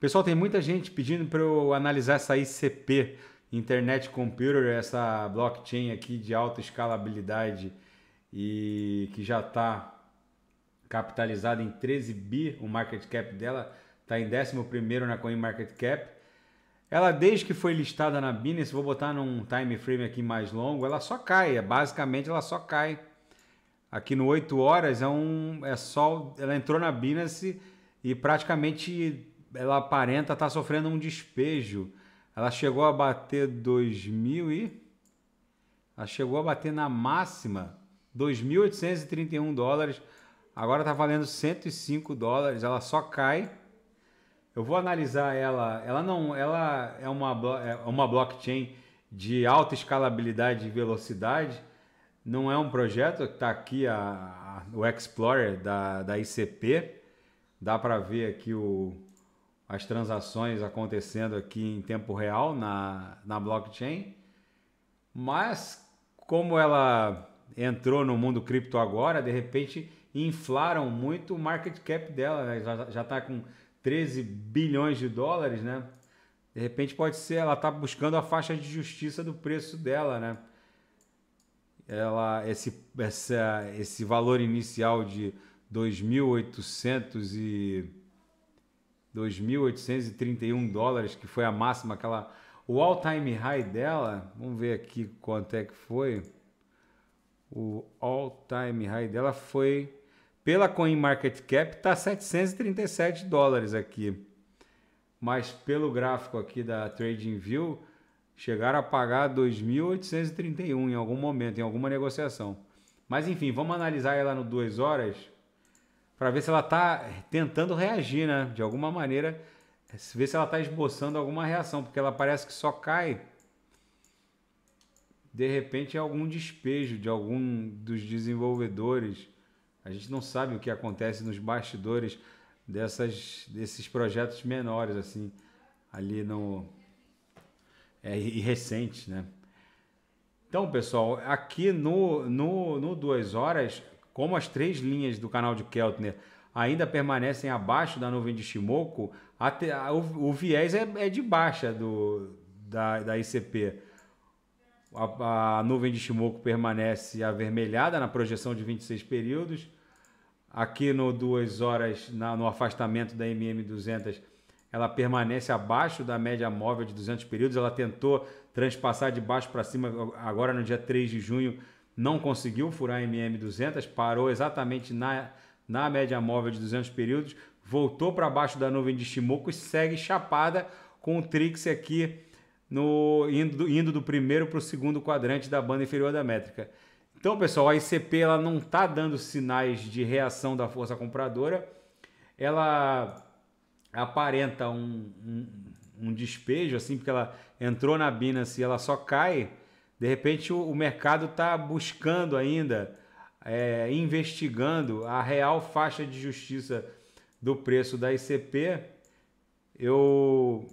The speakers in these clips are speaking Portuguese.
Pessoal, tem muita gente pedindo para eu analisar essa ICP, Internet Computer, essa blockchain aqui de alta escalabilidade e que já está capitalizada em 13 bi, o market cap dela está em 11 na CoinMarketCap. Ela, desde que foi listada na Binance, vou botar num time frame aqui mais longo, ela só cai, é, basicamente ela só cai. Aqui no 8 horas é um é só ela entrou na Binance e praticamente ela aparenta estar tá sofrendo um despejo. Ela chegou a bater 2000 e ela chegou a bater na máxima 2.831 dólares. Agora está valendo 105 dólares. Ela só cai. Eu vou analisar ela. Ela não, ela é uma, é uma blockchain de alta escalabilidade e velocidade. Não é um projeto que está aqui a, a, o Explorer da, da ICP. Dá para ver aqui o, as transações acontecendo aqui em tempo real na, na blockchain. Mas como ela entrou no mundo cripto agora, de repente inflaram muito o market cap dela, né? já está com 13 bilhões de dólares, né? De repente pode ser, ela está buscando a faixa de justiça do preço dela, né? Ela, esse, essa, esse valor inicial de 2.800 e 2.831 dólares, que foi a máxima, aquela. O all time high dela, vamos ver aqui quanto é que foi. O all time high dela foi. Pela coin market Cap está 737 dólares aqui. Mas pelo gráfico aqui da TradingView, chegaram a pagar 2.831 em algum momento, em alguma negociação. Mas enfim, vamos analisar ela no 2 horas para ver se ela está tentando reagir, né? De alguma maneira, ver se ela está esboçando alguma reação, porque ela parece que só cai de repente é algum despejo de algum dos desenvolvedores. A gente não sabe o que acontece nos bastidores dessas, desses projetos menores, assim, ali no. É, e recente, né? Então, pessoal, aqui no, no, no Duas Horas, como as três linhas do canal de Keltner ainda permanecem abaixo da nuvem de Shimoku, a, o, o, viés é, é, de baixa do, da, da ICP. A, a, nuvem de Shimoku permanece avermelhada na projeção de 26 períodos. Aqui no 2 horas, na, no afastamento da MM200, ela permanece abaixo da média móvel de 200 períodos. Ela tentou transpassar de baixo para cima agora no dia 3 de junho, não conseguiu furar a MM200, parou exatamente na, na média móvel de 200 períodos, voltou para baixo da nuvem de Shimoku e segue chapada com o Trix aqui no indo, indo do primeiro para o segundo quadrante da banda inferior da métrica. Então, pessoal, a ICP ela não está dando sinais de reação da força compradora, ela aparenta um, um, um despejo, assim, porque ela entrou na Binance e ela só cai de repente o, o mercado está buscando ainda, é, investigando a real faixa de justiça do preço da ICP. Eu,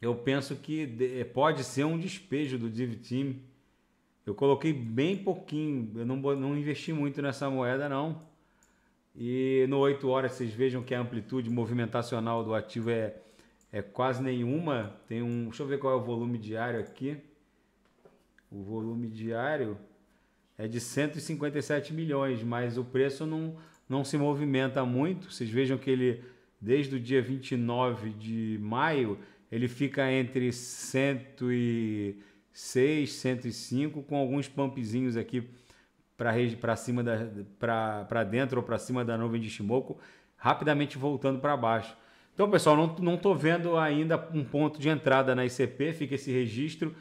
eu penso que de, é, pode ser um despejo do Div Team. Eu coloquei bem pouquinho, eu não, não investi muito nessa moeda não. E no 8 horas vocês vejam que a amplitude movimentacional do ativo é, é quase nenhuma. Tem um, deixa eu ver qual é o volume diário aqui o volume diário é de 157 milhões, mas o preço não, não se movimenta muito. Vocês vejam que ele, desde o dia 29 de maio, ele fica entre 106, 105, com alguns pumpzinhos aqui para cima da para dentro ou para cima da nuvem de Shimoku, rapidamente voltando para baixo. Então, pessoal, não não vendo ainda um ponto de entrada na ICP, fica esse registro.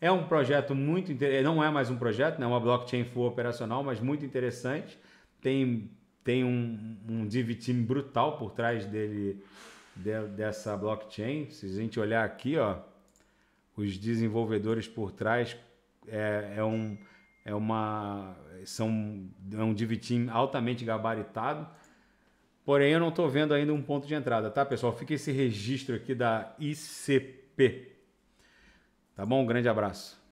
É um projeto muito interessante, é, não é mais um projeto, né? é né? uma blockchain full operacional, mas muito interessante. Tem, tem um, um div team brutal por trás dele de, dessa blockchain. Se a gente olhar aqui, ó, os desenvolvedores por trás é, é um é uma são é um div team altamente gabaritado. Porém, eu não estou vendo ainda um ponto de entrada, tá, pessoal? Fica esse registro aqui da ICP, Tá bom? Um grande abraço.